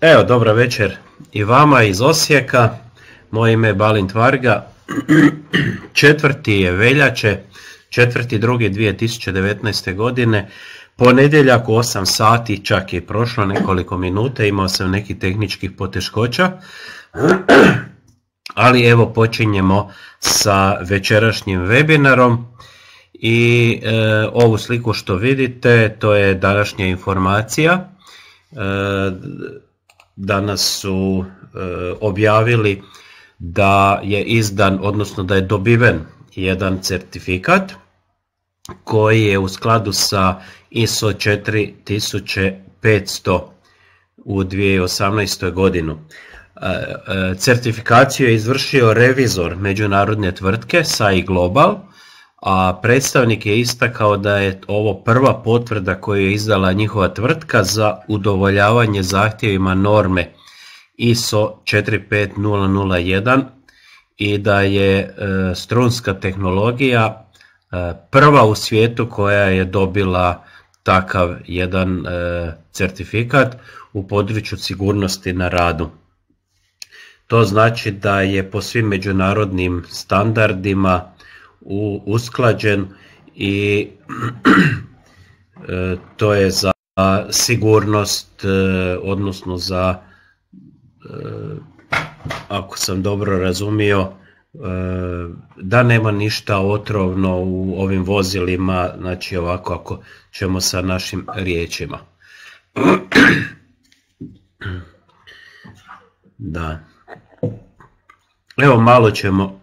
Evo, dobra večer i vama iz Osijeka. Moje ime je Balint Varga. Četvrti je veljače, četvrti drugi 2019. godine. Ponedjeljak u 8 sati, čak je prošlo nekoliko minuta, imao sam nekih tehničkih poteškoća. Ali evo počinjemo sa večerašnjim webinarom i e, ovu sliku što vidite to je današnja informacija. E, danas su e, objavili da je izdan, odnosno da je dobiven jedan certifikat koji je u skladu sa ISO 4500 u 2018. godinu. E, e, certifikaciju je izvršio revizor međunarodne tvrtke SAI Global a predstavnik je istakao da je ovo prva potvrda koju je izdala njihova tvrtka za udovoljavanje zahtjevima norme ISO 45001 i da je e, strunska tehnologija e, prva u svijetu koja je dobila takav jedan e, certifikat u području sigurnosti na radu. To znači da je po svim međunarodnim standardima usklađen i e, to je za sigurnost, e, odnosno za, e, ako sam dobro razumio, da nema ništa otrovno u ovim vozilima, znači ovako ako ćemo sa našim riječima. Da. Evo malo ćemo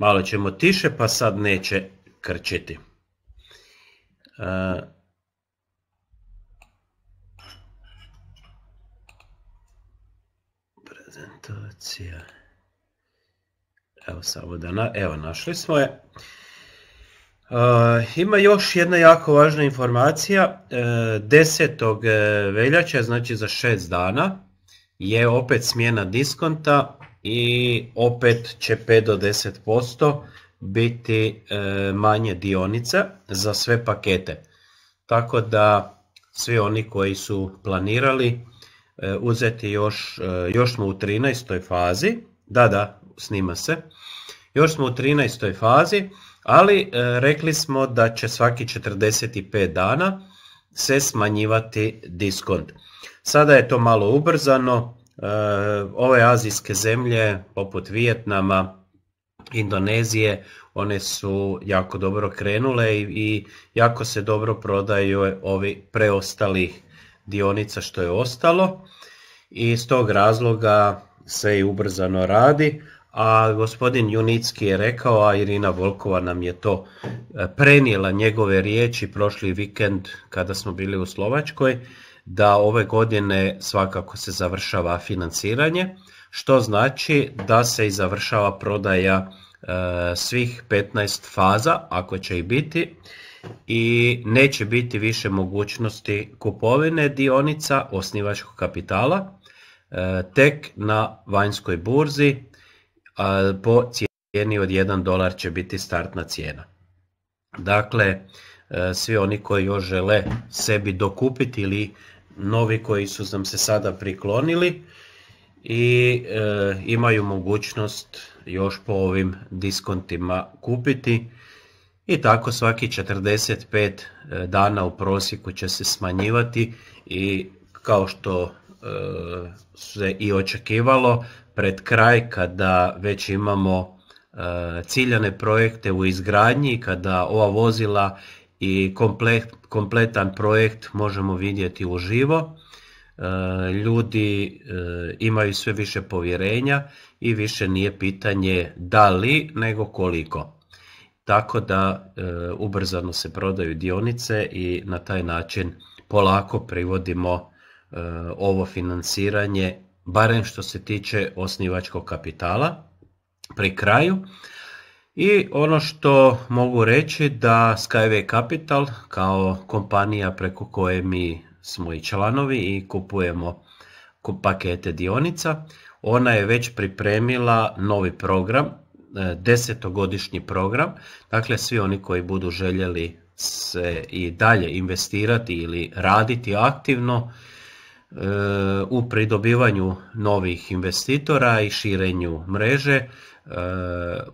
Malo ćemo tiše, pa sad neće krčiti. E, prezentacija. Evo samo da na, evo našli smo je. E, ima još jedna jako važna informacija. 10. E, veljače, znači za 6 dana, je opet smjena diskonta i opet će 5 do 10% biti e, manje dionica za sve pakete. Tako da svi oni koji su planirali e, uzeti još, e, još smo u 13. fazi, da da, snima se, još smo u 13. fazi, ali rekli smo da će svaki 45 dana se smanjivati diskont. Sada je to malo ubrzano, Eh, ove azijske zemlje poput Vijetnama, Indonezije, one su jako dobro krenule i jako se dobro prodaju ovi preostalih dionica što je ostalo i s tog razloga se i ubrzano radi, a gospodin Junicki je rekao, a Irina Volkova nam je to eh, prenijela njegove riječi prošli vikend kada smo bili u Slovačkoj, da ove godine svakako se završava financiranje, što znači da se i završava prodaja e, svih 15 faza, ako će i biti, i neće biti više mogućnosti kupovine dionica osnivačkog kapitala, e, tek na vanjskoj burzi e, po cijeni od 1 dolar će biti startna cijena. Dakle, svi oni koji još žele sebi dokupiti ili novi koji su nam se sada priklonili i e, imaju mogućnost još po ovim diskontima kupiti i tako svaki 45 e, dana u prosjeku će se smanjivati i kao što e, se i očekivalo pred kraj kada već imamo ciljane projekte u izgradnji, kada ova vozila i kompletan projekt možemo vidjeti uživo. E, ljudi e, imaju sve više povjerenja i više nije pitanje da li, nego koliko. Tako da e, ubrzano se prodaju dionice i na taj način polako privodimo ovo financiranje, barem što se tiče osnivačkog kapitala, pri kraju. I ono što mogu reći da Skyway Capital kao kompanija preko koje mi smo i članovi i kupujemo pakete dionica, ona je već pripremila novi program, e, desetogodišnji program. Dakle, svi oni koji budu željeli se i dalje investirati ili raditi aktivno e, u pridobivanju novih investitora i širenju mreže,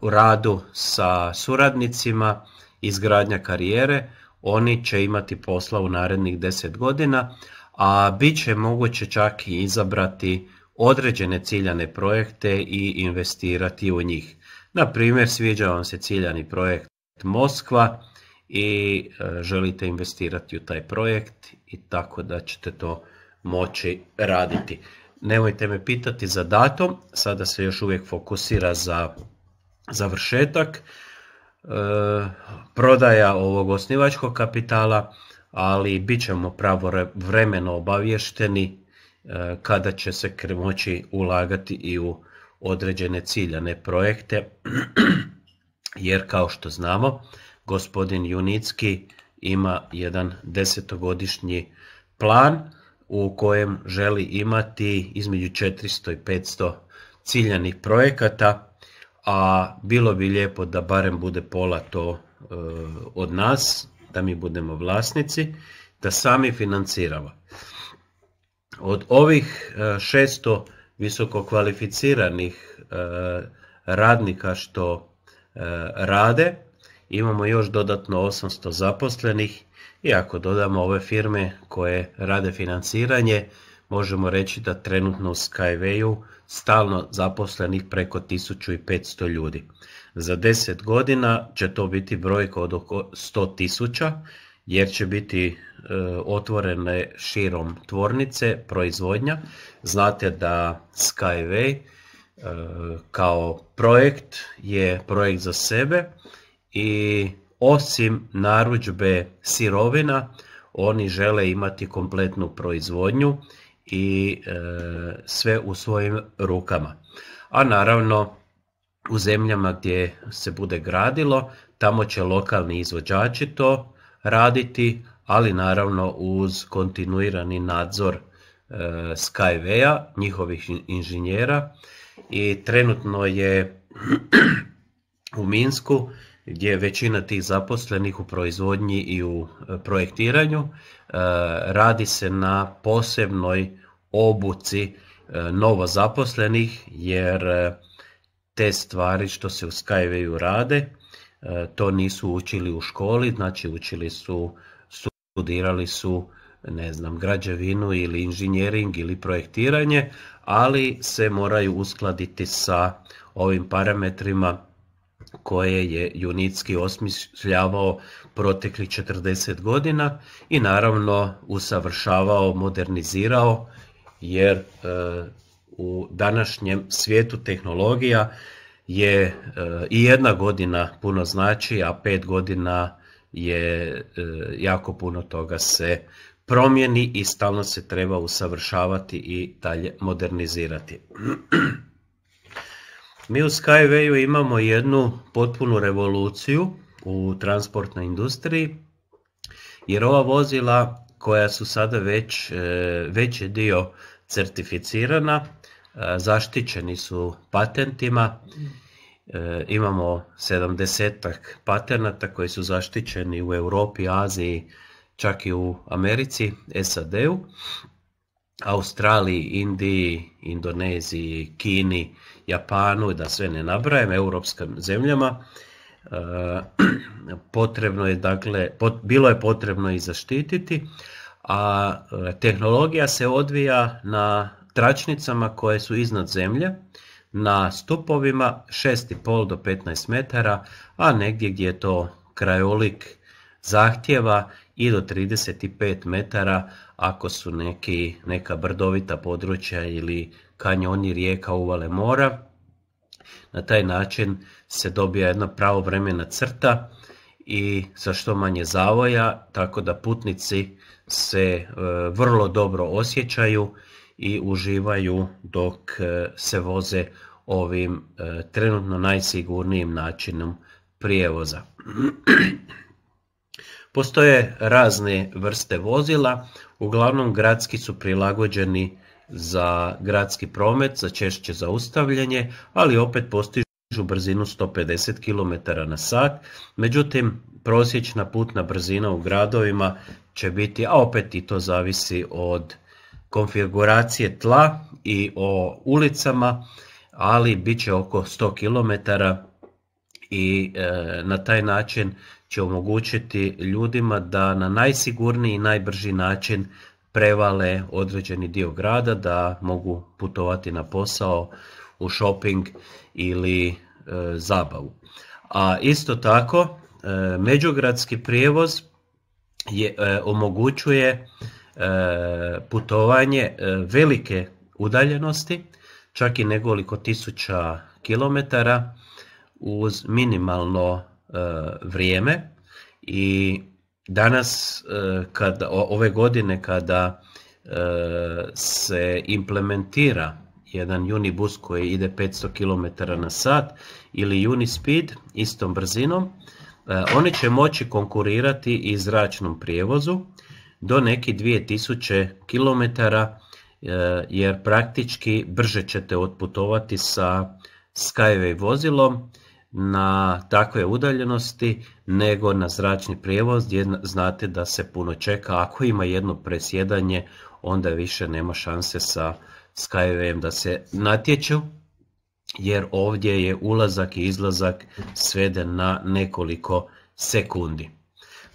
u radu sa suradnicima, izgradnja karijere, oni će imati posla u narednih 10 godina, a bit će moguće čak i izabrati određene ciljane projekte i investirati u njih. Na primjer, sviđa vam se ciljani projekt Moskva i e, želite investirati u taj projekt i tako da ćete to moći raditi nemojte me pitati za datum, sada se još uvijek fokusira za završetak e, prodaja ovog osnivačkog kapitala, ali bit ćemo vremeno obavješteni e, kada će se moći ulagati i u određene ciljane projekte, jer kao što znamo, gospodin Junicki ima jedan desetogodišnji plan, u kojem želi imati između 400 i 500 ciljanih projekata, a bilo bi lijepo da barem bude pola to e, od nas, da mi budemo vlasnici, da sami financiramo. Od ovih 600 e, visoko kvalificiranih e, radnika što rade, imamo još dodatno 800 zaposlenih i ako dodamo ove firme koje rade financiranje, možemo reći da trenutno u Skywayu stalno zaposlenih preko 1500 ljudi. Za 10 godina će to biti brojka od oko 100 tisuća jer će biti e, otvorene širom tvornice, proizvodnja. Znate da Skyway e, kao projekt je projekt za sebe i osim narudžbe sirovina, oni žele imati kompletnu proizvodnju i e, sve u svojim rukama. A naravno u zemljama gdje se bude gradilo, tamo će lokalni izvođači to raditi, ali naravno uz kontinuirani nadzor e, a njihovih inženjera i trenutno je u Minsku gdje većina tih zaposlenih u proizvodnji i u e, projektiranju. E, radi se na posebnoj obuci e, novo zaposlenih jer te stvari što se u Skywayu rade to nisu učili u školi, znači učili su, studirali su ne znam, građevinu ili inženjering ili projektiranje, ali se moraju uskladiti sa ovim parametrima koje je Junitski osmišljavao proteklih 40 godina i naravno usavršavao, modernizirao jer e, u današnjem svijetu tehnologija je e, i jedna godina puno znači, a pet godina je e, jako puno toga se promjeni i stalno se treba usavršavati i dalje modernizirati. Mi u Skywayu imamo jednu potpunu revoluciju u transportnoj industriji, jer ova vozila koja su sada već je dio certificirana, e, zaštićeni su patentima, e, imamo 70 patenata koji su zaštićeni u Europi, Aziji, čak i u Americi, SAD-u, Australiji, Indiji, Indoneziji, Kini, Japanu i da sve ne nabrajem, europskim zemljama, e, potrebno je dakle, bilo je potrebno i zaštititi, a e, tehnologija se odvija na tračnicama koje su iznad zemlje, na stupovima 6,5 do 15 metara, a negdje gdje je to krajolik zahtjeva i do 35 metara ako su neki, neka brdovita područja ili kanjoni rijeka, uvale mora. Na taj način se dobija jedna pravovremena crta i sa što manje zavoja, tako da putnici se e, vrlo dobro osjećaju i uživaju dok e, se voze ovim e, trenutno najsigurnijim načinom prijevoza. Postoje razne vrste vozila, uglavnom gradski su prilagođeni za gradski promet, za češće zaustavljanje, ali opet postižu brzinu 150 km na sat. Međutim, prosječna putna brzina u gradovima će biti, a opet i to zavisi od konfiguracije tla i o ulicama, ali bit će oko 100 km i e, na taj način će omogućiti ljudima da na najsigurniji i najbrži način prevale određeni dio grada da mogu putovati na posao, u shopping ili e, zabavu. A isto tako e, međugradski prijevoz je, e, omogućuje putovanje velike udaljenosti, čak i nekoliko tisuća kilometara uz minimalno vrijeme i Danas, e, kada, ove godine kada e, se implementira jedan Unibus koji ide 500 km na sat ili Unispeed istom brzinom, e, oni će moći konkurirati i zračnom prijevozu do neki 2000 km jer praktički brže ćete otputovati sa Skyway vozilom na takve udaljenosti nego na zračni prijevoz gdje znate da se puno čeka. Ako ima jedno presjedanje onda više nema šanse sa Skywayem da se natječu jer ovdje je ulazak i izlazak sveden na nekoliko sekundi.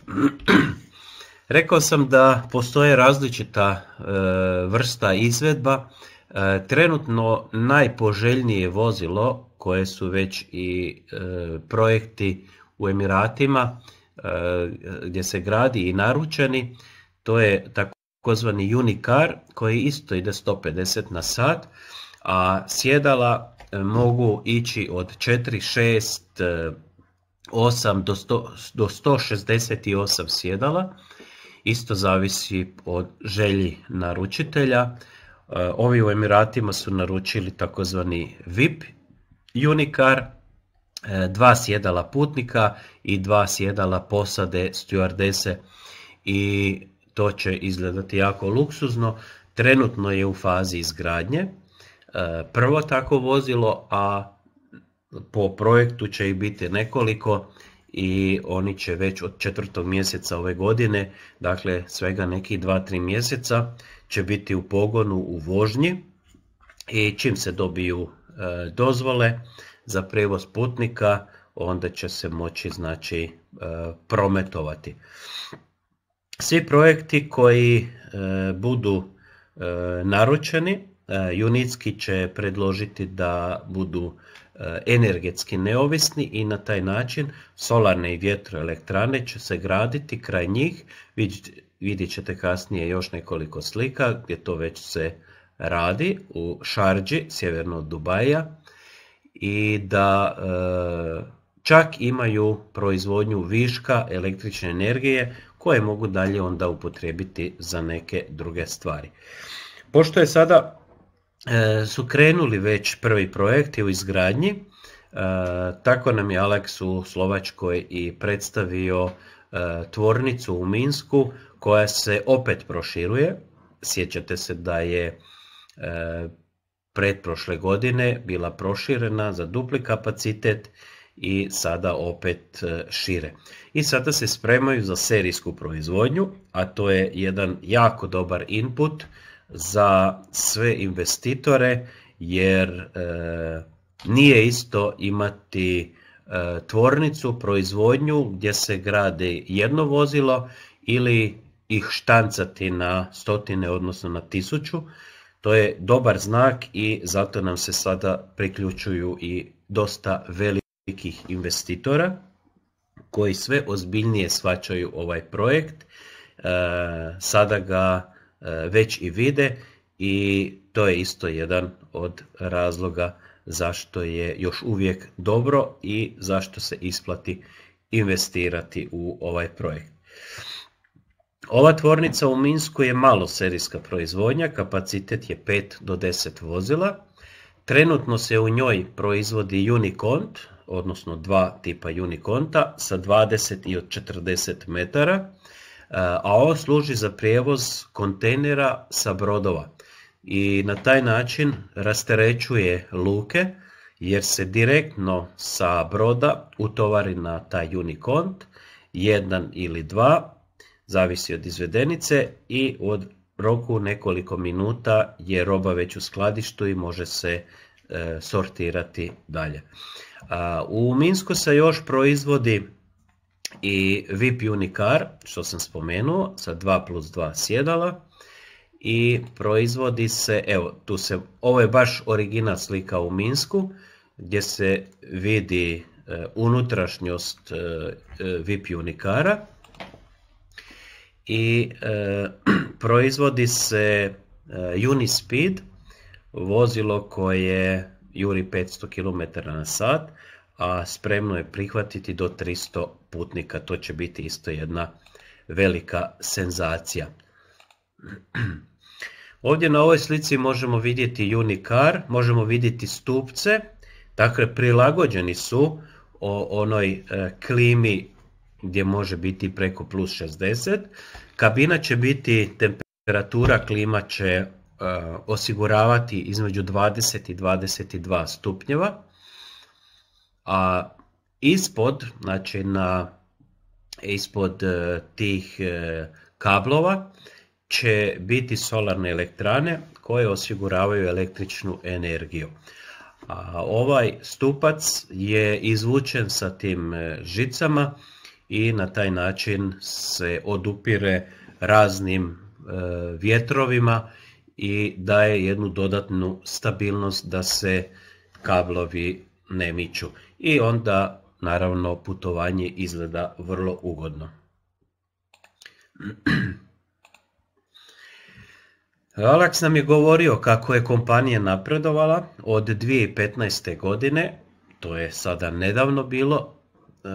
Rekao sam da postoje različita e, vrsta izvedba E, trenutno najpoželjnije vozilo koje su već i e, projekti u Emiratima e, gdje se gradi i naručeni, to je takozvani Unicar koji isto ide 150 na sat, a sjedala mogu ići od 4, 6, 8 do, 100, do 168 sjedala. Isto zavisi od želji naručitelja. Eh, ovi u Emiratima su naručili takozvani VIP Unicar, eh, dva sjedala putnika i dva sjedala posade stewardese i to će izgledati jako luksuzno. Trenutno je u fazi izgradnje eh, prvo tako vozilo, a po projektu će i biti nekoliko i oni će već od četvrtog mjeseca ove godine, dakle svega nekih 2-3 mjeseca, će biti u pogonu u vožnji i čim se dobiju e, dozvole za prevoz putnika onda će se moći znači e, prometovati. Svi projekti koji e, budu naručeni Junitski će predložiti da budu energetski neovisni i na taj način solarne i vjetroelektrane će se graditi kraj njih. Vidjet ćete kasnije još nekoliko slika gdje to već se radi u Šarđi, sjeverno od Dubaja i da e, čak imaju proizvodnju viška električne energije koje mogu dalje onda upotrijebiti za neke druge stvari. Pošto je sada e, su krenuli već prvi projekti u izgradnji, e, tako nam je Aleks u Slovačkoj i predstavio E, tvornicu u Minsku koja se opet proširuje. Sjećate se da je e, pretprošle godine bila proširena za dupli kapacitet i sada opet e, šire. I sada se spremaju za serijsku proizvodnju, a to je jedan jako dobar input za sve investitore jer nije isto imati E, tvornicu, proizvodnju gdje se grade jedno vozilo ili ih štancati na stotine, odnosno na tisuću. To je dobar znak i zato nam se sada priključuju i dosta velikih investitora koji sve ozbiljnije svačaju ovaj projekt. E, sada ga e, već i vide i to je isto jedan od razloga zašto je još uvijek dobro i zašto se isplati investirati u ovaj projekt. Ova tvornica u Minsku je malo serijska proizvodnja, kapacitet je 5 do 10 vozila. Trenutno se u njoj proizvodi Unicont, odnosno dva tipa Uniconta sa 20 i od 40 metara, a ovo služi za prijevoz kontejnera sa brodova i na taj način rasterećuje luke jer se direktno sa broda utovari na taj unikont, jedan ili dva, zavisi od izvedenice i od roku nekoliko minuta je roba već u skladištu i može se e, sortirati dalje. u Minsku se još proizvodi i VIP Unicar, što sam spomenuo, sa 2 plus 2 sjedala, i proizvodi se, evo, tu se, ovo je baš original slika u Minsku, gdje se vidi e, unutrašnjost e, e, VIP unikara i proizvodi se Unispeed, vozilo koje juri 500 km na sat, a spremno je prihvatiti do 300 putnika. To će biti isto jedna velika senzacija. Ovdje na ovoj slici možemo vidjeti unikar, možemo vidjeti stupce, dakle prilagođeni su o onoj e, klimi gdje može biti preko plus 60. Kabina će biti, temperatura klima će e, osiguravati između 20 i 22 stupnjeva, a ispod, znači na, ispod e, tih kablova, će biti solarne elektrane koje osiguravaju električnu energiju. A ovaj stupac je izvučen sa tim e, žicama i na taj način se odupire raznim e, vjetrovima i daje jednu dodatnu stabilnost da se kablovi ne miču. I onda naravno putovanje izgleda vrlo ugodno. Alex nam je govorio kako je kompanija napredovala od 2015. godine, to je sada nedavno bilo, e,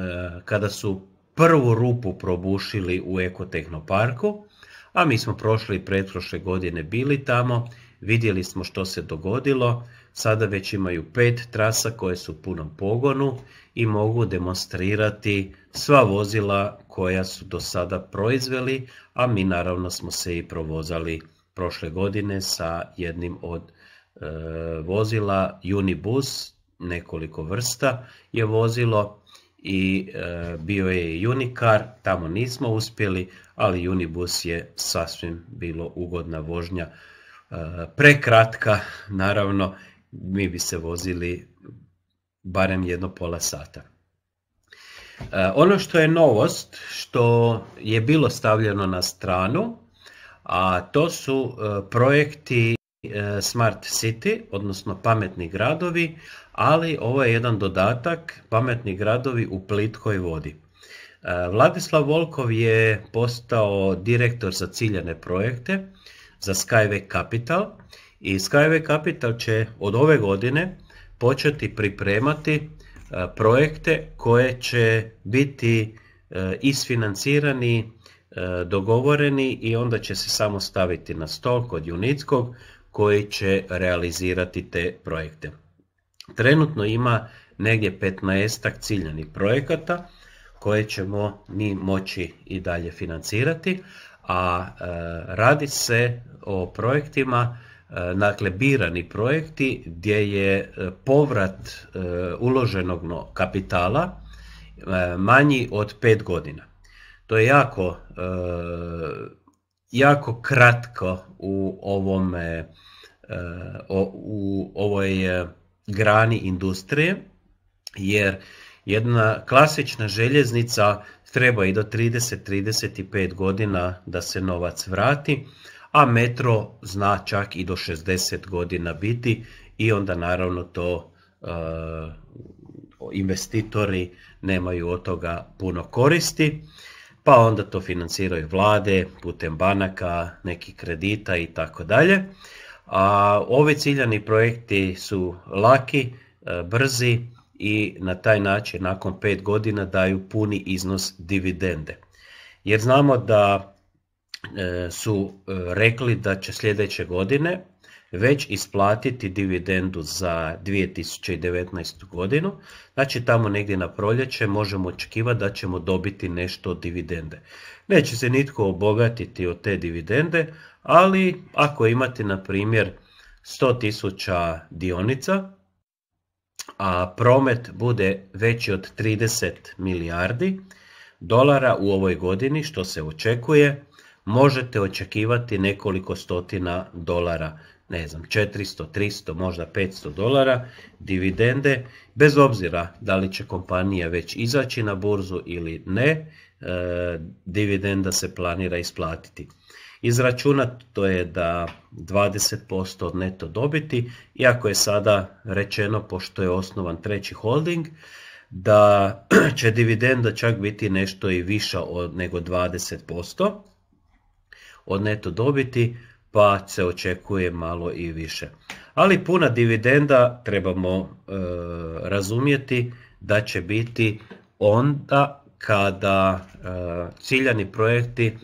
kada su prvu rupu probušili u Ekotehnoparku, a mi smo prošle i pretprošle godine bili tamo, vidjeli smo što se dogodilo, sada već imaju pet trasa koje su u punom pogonu i mogu demonstrirati sva vozila koja su do sada proizveli, a mi naravno smo se i provozali prošle godine sa jednim od e, vozila Unibus, nekoliko vrsta je vozilo i e, bio je i Unicar, tamo nismo uspjeli, ali Unibus je sasvim bilo ugodna vožnja, e, prekratka naravno, mi bi se vozili barem jedno pola sata. Ono što je novost, što je bilo stavljeno na stranu, a to su e, projekti e, Smart City, odnosno pametni gradovi, ali ovo je jedan dodatak pametni gradovi u plitkoj vodi. E, Vladislav Volkov je postao direktor za ciljane projekte za Skyway Capital i Skyway Capital će od ove godine početi pripremati projekte koje će biti isfinancirani E, dogovoreni i onda će se samo staviti na stol kod Junickog koji će realizirati te projekte. Trenutno ima negdje 15 ciljanih projekata koje ćemo mi moći i dalje financirati, a e, radi se o projektima, e, dakle birani projekti gdje je povrat uloženog kapitala manji od 5 godina. To je jako Eh, jako kratko u ovome eh, u ovoj eh, grani industrije jer jedna klasična željeznica treba i do 30-35 godina da se novac vrati, a metro zna čak i do 60 godina biti i onda naravno to investitori nemaju od toga puno koristi pa onda to financiraju vlade, putem banaka, nekih kredita i tako dalje. A ovi ciljani projekti su laki, e, brzi i na taj način nakon pet godina daju puni iznos dividende. Jer znamo da e, su e, rekli da će sljedeće godine već isplatiti dividendu za 2019. godinu. Znači tamo negdje na proljeće možemo očekivati da ćemo dobiti nešto od dividende. Neće se nitko obogatiti od te dividende, ali ako imate na primjer 100.000 dionica, a promet bude veći od 30 milijardi dolara u ovoj godini, što se očekuje, možete očekivati nekoliko stotina dolara ne znam, 400, 300, možda 500 dolara dividende, bez obzira da li će kompanija već izaći na burzu ili ne, e, dividenda se planira isplatiti. Izračunato je da 20% od neto dobiti, iako je sada rečeno, pošto je osnovan treći holding, da će dividenda čak biti nešto i viša od nego 20% od neto dobiti, pa se očekuje malo i više. Ali puna dividenda trebamo e, razumjeti da će biti onda kada e, ciljani projekti e,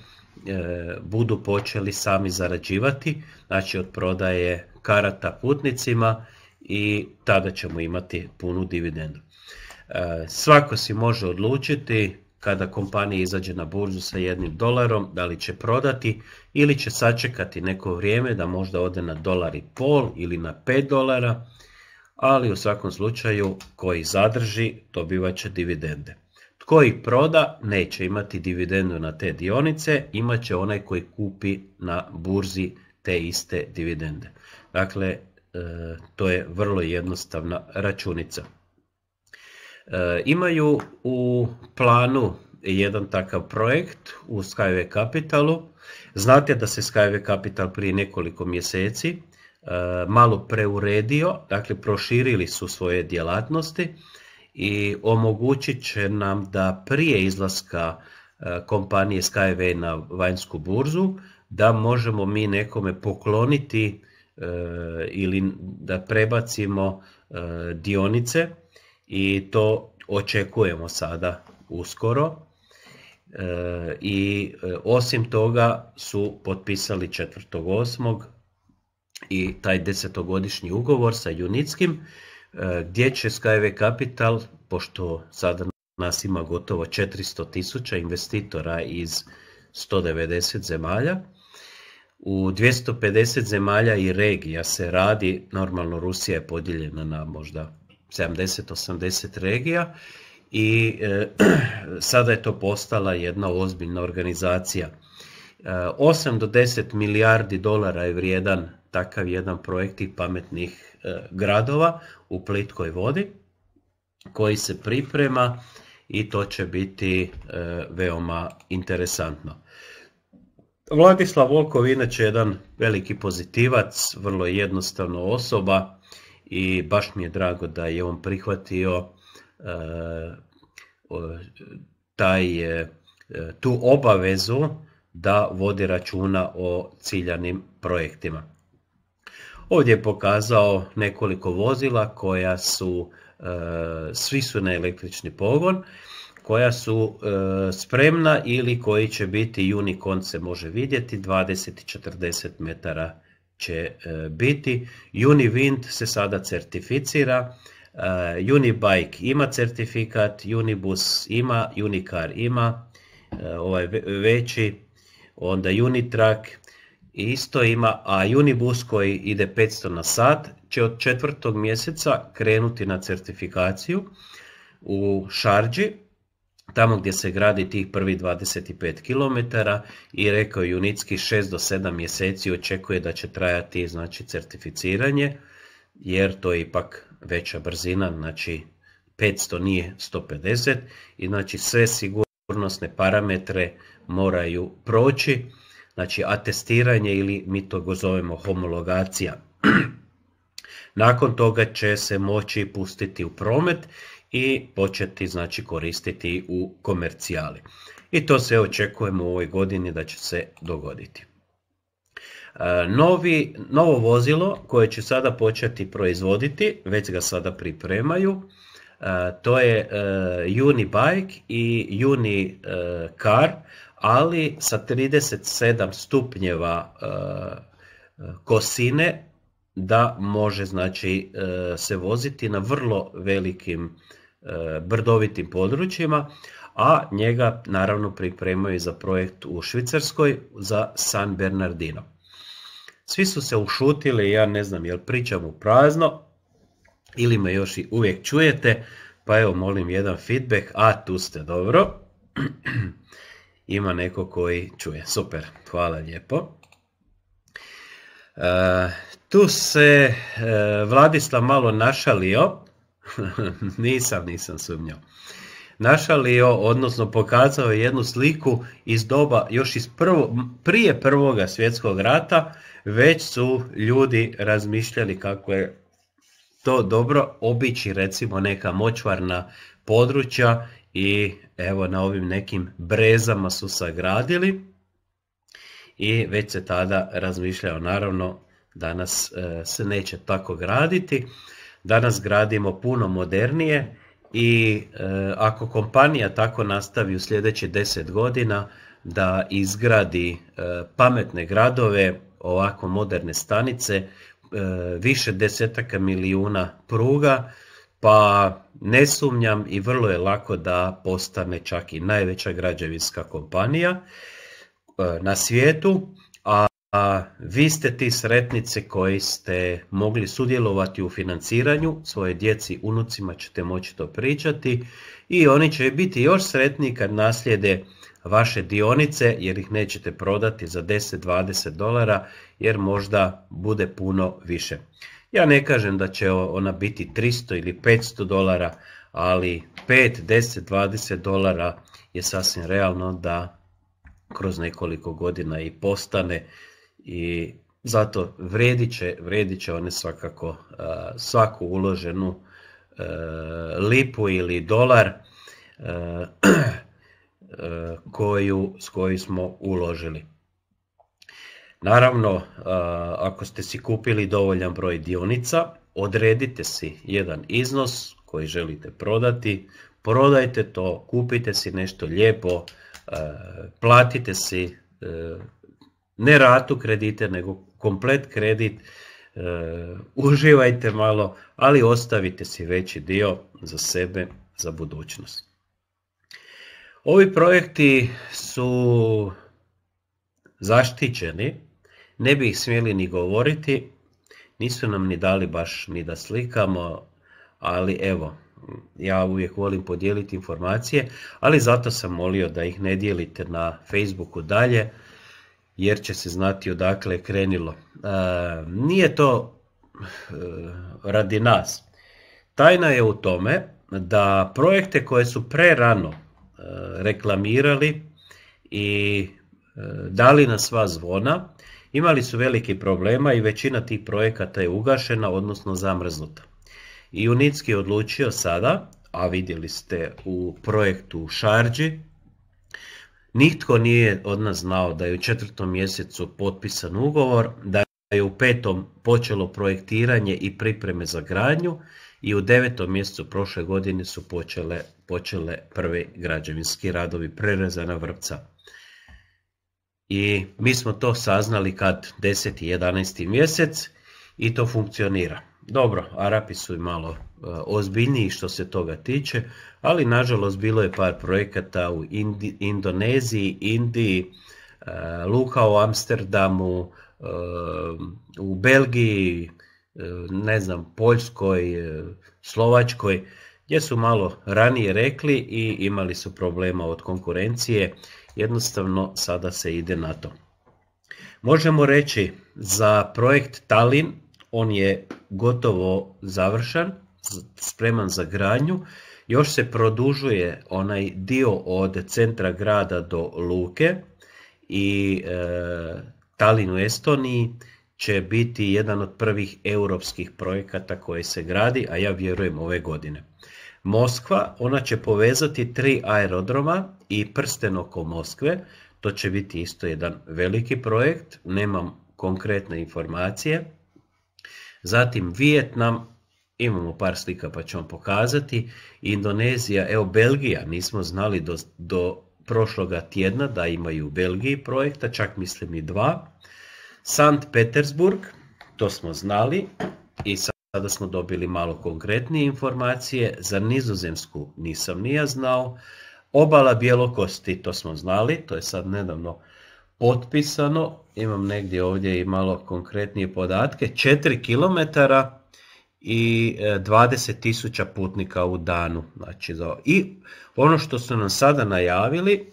budu počeli sami zarađivati, znači od prodaje karata putnicima i tada ćemo imati punu dividendu. E, svako si može odlučiti kada kompanija izađe na burzu sa jednim dolarom, da li će prodati ili će sačekati neko vrijeme da možda ode na dolar i pol ili na 5 dolara, ali u svakom slučaju koji zadrži dobivat će dividende. Tko ih proda neće imati dividendu na te dionice, imat će onaj koji kupi na burzi te iste dividende. Dakle, e, to je vrlo jednostavna računica. E, imaju u planu jedan takav projekt u Skyway Capitalu. Znate da se Skyway Capital prije nekoliko mjeseci e, malo preuredio, dakle proširili su svoje djelatnosti i omogućit će nam da prije izlaska e, kompanije Skyway na vanjsku burzu, da možemo mi nekome pokloniti ili da prebacimo dionice i to očekujemo sada uskoro. E, I e, osim toga su potpisali 4.8. i taj desetogodišnji ugovor sa Junitskim e, gdje će Skyway Capital, pošto sada nas ima gotovo 400 tisuća investitora iz 190 zemalja, u 250 zemalja i regija se radi, normalno Rusija je podijeljena na možda 70-80 regija i eh, sada je to postala jedna ozbiljna organizacija. 8 eh, do 10 milijardi dolara je vrijedan takav jedan projekt i pametnih eh, gradova u plitkoj vodi koji se priprema i to će biti veoma interesantno. Vladislav Volkov inače jedan veliki pozitivac, vrlo jednostavna osoba, i baš mi je drago da je on prihvatio eh, taj, eh, tu obavezu da vodi računa o ciljanim projektima. Ovdje je pokazao nekoliko vozila koja su, eh, svi su na električni pogon, koja su spremna ili koji će biti, juni konce može vidjeti, 20 i 40 metara će e, biti. Uniwind se sada certificira, e, Unibike ima certifikat, Unibus ima, Unicar ima, e, ovaj veći, onda Unitrack isto ima, a Unibus koji ide 500 na sat će od četvrtog mjeseca krenuti na certifikaciju u Šarđi, tamo gdje se gradi tih prvi 25 km i rekao Junicki 6 do 7 mjeseci očekuje da će trajati znači certificiranje jer to je ipak veća brzina, znači 500 nije 150 i znači sve sigurnosne parametre moraju proći, znači atestiranje ili mi to go zovemo homologacija. Nakon toga će se moći pustiti u promet i početi znači koristiti u komercijali. I to se očekujemo u ovoj godini da će se dogoditi. E, novi, novo vozilo koje će sada početi proizvoditi, već ga sada pripremaju, e, to je e, Unibike i Unicar, ali sa 37 stupnjeva kosine da može znači se voziti na vrlo velikim E, brdovitim područjima, a njega naravno pripremaju za projekt u Švicarskoj za San Bernardino. Svi su se ušutili, ja ne znam jel pričam u prazno ili me još i uvijek čujete, pa evo molim jedan feedback, a tu ste dobro. Ima neko koji čuje, super, hvala lijepo. E, tu se e, Vladislav malo našalio, nisam, nisam sumnjao. Našalio, odnosno pokazao je jednu sliku iz doba, još iz prvo, prije prvoga svjetskog rata, već su ljudi razmišljali kako je to dobro obići recimo neka močvarna područja i evo na ovim nekim brezama su sagradili i već se tada razmišljao naravno danas e, se neće tako graditi danas gradimo puno modernije i e, ako kompanija tako nastavi u sljedeće 10 godina da izgradi e, pametne gradove, ovako moderne stanice, e, više desetaka milijuna pruga, pa ne sumnjam i vrlo je lako da postane čak i najveća građevinska kompanija na svijetu a vi ste ti sretnice koji ste mogli sudjelovati u financiranju, svoje djeci, unucima ćete moći to pričati i oni će biti još sretniji kad naslijede vaše dionice jer ih nećete prodati za 10-20 dolara jer možda bude puno više. Ja ne kažem da će ona biti 300 ili 500 dolara, ali 5, 10, 20 dolara je sasvim realno da kroz nekoliko godina i postane i zato vredit će, one svakako svaku uloženu lipu ili dolar koju, s koju smo uložili. Naravno, ako ste si kupili dovoljan broj dionica, odredite si jedan iznos koji želite prodati, prodajte to, kupite si nešto lijepo, platite si ne ratu kredite, nego komplet kredit, e, uživajte malo, ali ostavite si veći dio za sebe, za budućnost. Ovi projekti su zaštićeni, ne bi ih smjeli ni govoriti, nisu nam ni dali baš ni da slikamo, ali evo, ja uvijek volim podijeliti informacije, ali zato sam molio da ih ne dijelite na Facebooku dalje, jer će se znati odakle je krenilo. E, nije to e, radi nas. Tajna je u tome da projekte koje su prerano e, reklamirali i dali na sva zvona, imali su veliki problema i većina tih projekata je ugašena, odnosno zamrznuta. I Unitski je odlučio sada, a vidjeli ste u projektu Šarđi, Nitko nije od nas znao da je u četvrtom mjesecu potpisan ugovor, da je u petom počelo projektiranje i pripreme za gradnju i u devetom mjesecu prošle godine su počele, počele prvi građevinski radovi prerezana vrpca. I mi smo to saznali kad 10. i 11. mjesec i to funkcionira. Dobro, Arapi su i malo E, ozbiljniji što se toga tiče, ali nažalost bilo je par projekata u Indoneziji, Indiji, e, Luka u Amsterdamu, e, u Belgiji, ne znam, Poljskoj, Slovačkoj, gdje su malo ranije rekli i imali su problema od konkurencije, jednostavno sada se ide na to. Možemo reći za projekt Talin, on je gotovo završan, spreman za gradnju. Još se produžuje onaj dio od centra grada do Luke i e, Talin u Estoniji će biti jedan od prvih europskih projekata koji se gradi, a ja vjerujem ove godine. Moskva, ona će povezati tri aerodroma i prsten oko Moskve, to će biti isto jedan veliki projekt, nemam konkretne informacije. Zatim Vijetnam, imamo par slika pa ću vam pokazati. Indonezija, evo Belgija, nismo znali do, do prošloga tjedna da imaju u Belgiji projekta, čak mislim i dva. Sant Petersburg, to smo znali i sada smo dobili malo konkretnije informacije. Za nizozemsku nisam nija znao. Obala Bjelokosti, to smo znali, to je sad nedavno potpisano. Imam negdje ovdje i malo konkretnije podatke. 4 kilometara i 20.000 e, putnika u danu. Znači, I ono što su nam sada najavili,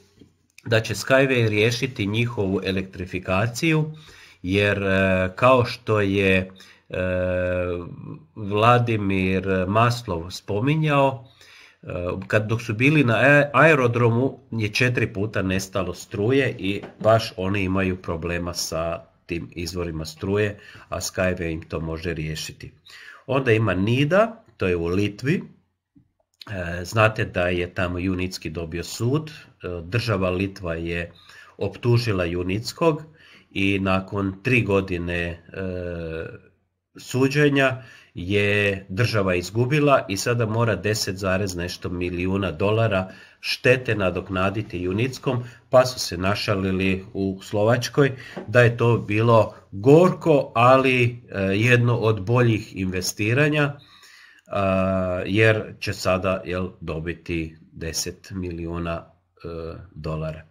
da će Skyway riješiti njihovu elektrifikaciju, jer e, kao što je e, Vladimir Maslov spominjao, kad dok su bili na aerodromu je četiri puta nestalo struje i baš oni imaju problema sa tim izvorima struje, a Skyway im to može riješiti. Onda ima Nida, to je u Litvi. E, znate da je tamo Junicki dobio sud. E, država Litva je optužila Junickog i nakon tri godine e, suđenja je država izgubila i sada mora 10, nešto milijuna dolara štete nadoknaditi Junickom, pa su se našalili u Slovačkoj da je to bilo gorko, ali e, jedno od boljih investiranja, e, jer će sada jel, dobiti 10 milijuna e, dolara.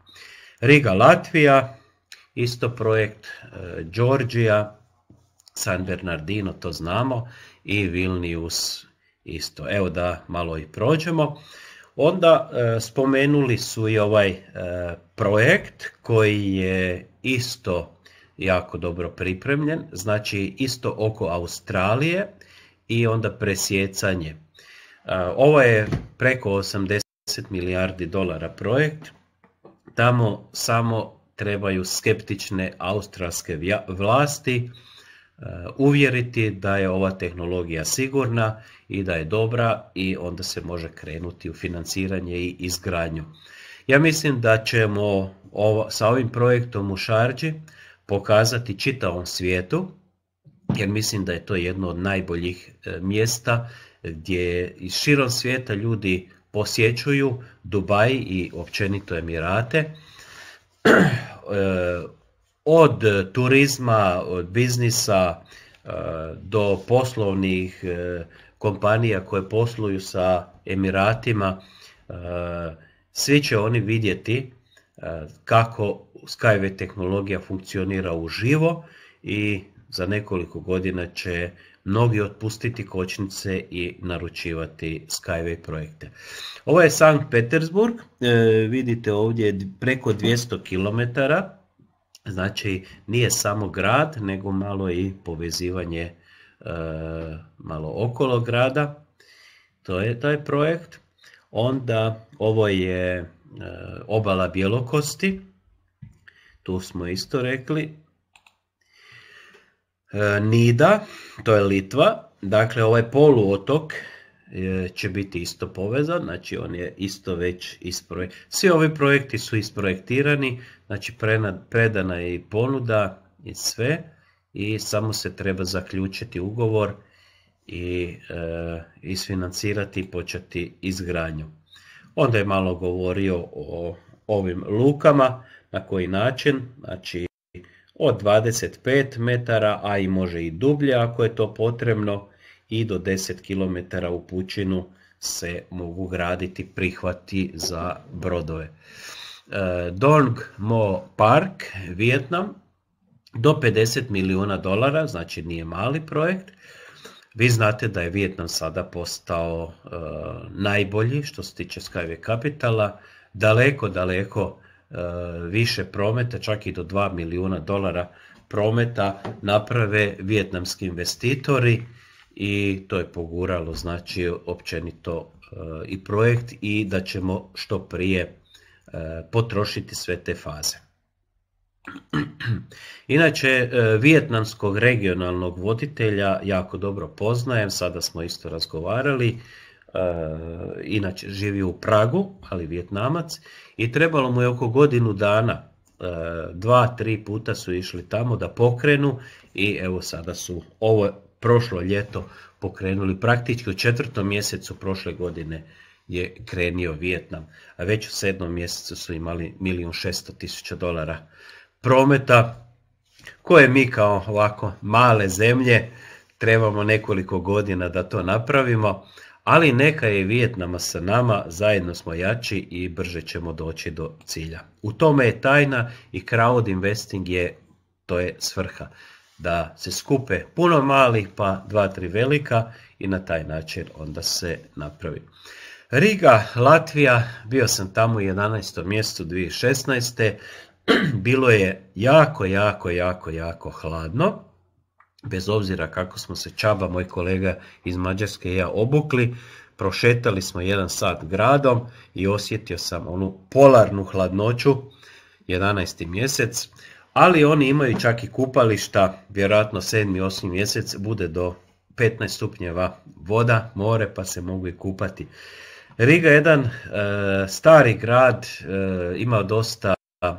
Riga Latvija, isto projekt Đorđija, San Bernardino, to znamo, i Vilnius isto. Evo da malo i prođemo. Onda e, spomenuli su i ovaj e, projekt koji je isto jako dobro pripremljen, znači isto oko Australije i onda presjecanje. E, ovo je preko 80 milijardi dolara projekt, tamo samo trebaju skeptične australske vlasti E, uvjeriti da je ova tehnologija sigurna i da je dobra i onda se može krenuti u financiranje i izgradnju. Ja mislim da ćemo ovo, sa ovim projektom u Šarđi pokazati čitavom svijetu, jer mislim da je to jedno od najboljih e, mjesta gdje iz širom svijeta ljudi posjećuju Dubaj i općenito Emirate. E, od turizma, od biznisa e, do poslovnih e, kompanija koje posluju sa Emiratima, e, svi će oni vidjeti kako Skyway tehnologija funkcionira uživo i za nekoliko godina će mnogi otpustiti kočnice i naručivati Skyway projekte. Ovo je Sankt Petersburg, vidite ovdje preko 200 km Znači nije samo grad, nego malo i povezivanje e, malo okolo grada. To je taj projekt. Onda ovo je e, obala Bjelokosti. Tu smo isto rekli. E, Nida, to je Litva. Dakle, ovaj poluotok E, će biti isto povezan, znači on je isto već isprojektiran. Svi ovi projekti su isprojektirani, znači predana je i ponuda i sve i samo se treba zaključiti ugovor i e, isfinancirati i početi izgradnju. Onda je malo govorio o ovim lukama, na koji način, znači od 25 metara, a i može i dublje ako je to potrebno, i do 10 km u pućinu se mogu graditi prihvati za brodove. E, Dong Mo Park, Vijetnam, do 50 milijuna dolara, znači nije mali projekt. Vi znate da je Vijetnam sada postao e, najbolji što se tiče Skyway Capitala, daleko, daleko e, više prometa, čak i do 2 milijuna dolara prometa naprave vijetnamski investitori i to je poguralo znači općenito e, i projekt i da ćemo što prije e, potrošiti sve te faze. Inače, e, vijetnamskog regionalnog voditelja jako dobro poznajem, sada smo isto razgovarali, inače živi u Pragu, ali vijetnamac, i trebalo mu je oko godinu dana, dva, tri puta su išli tamo da pokrenu i evo sada su, ovo, prošlo ljeto pokrenuli, praktički u četvrtom mjesecu prošle godine je krenio Vijetnam, a već u sedmom mjesecu su imali milijun šesto tisuća dolara prometa, koje mi kao ovako male zemlje trebamo nekoliko godina da to napravimo, ali neka je Vijetnama sa nama, zajedno smo jači i brže ćemo doći do cilja. U tome je tajna i crowd investing je, to je svrha da se skupe puno malih pa dva, tri velika i na taj način onda se napravi. Riga, Latvija, bio sam tamo u 11. mjestu 2016. Bilo je jako, jako, jako, jako hladno. Bez obzira kako smo se Čaba, moj kolega iz Mađarske i ja obukli, prošetali smo jedan sat gradom i osjetio sam onu polarnu hladnoću, 11. mjesec ali oni imaju čak i kupališta, vjerojatno 7. 8. mjesec bude do 15 stupnjeva voda, more, pa se mogu i kupati. Riga je jedan e, stari grad, e, imao ima dosta